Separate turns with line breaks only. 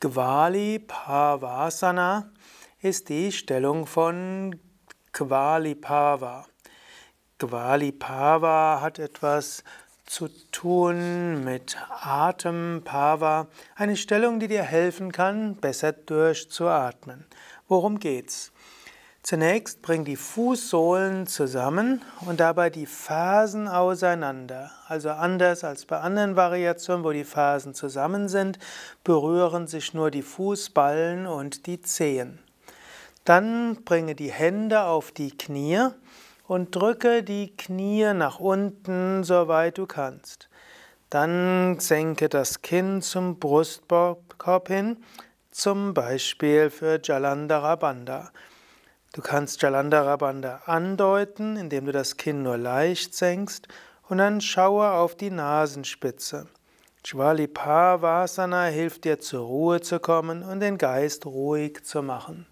Gwali Pavasana ist die Stellung von Gwali Pava. Gwali Pava hat etwas zu tun mit Atem Pava, eine Stellung, die dir helfen kann, besser durchzuatmen. Worum geht's? Zunächst bring die Fußsohlen zusammen und dabei die Fersen auseinander. Also anders als bei anderen Variationen, wo die Fersen zusammen sind, berühren sich nur die Fußballen und die Zehen. Dann bringe die Hände auf die Knie und drücke die Knie nach unten, soweit du kannst. Dann senke das Kinn zum Brustkorb hin, zum Beispiel für Jalandhara Bandha. Du kannst Jalandhara andeuten, indem du das Kinn nur leicht senkst und dann schaue auf die Nasenspitze. Shvalipavasana hilft dir zur Ruhe zu kommen und den Geist ruhig zu machen.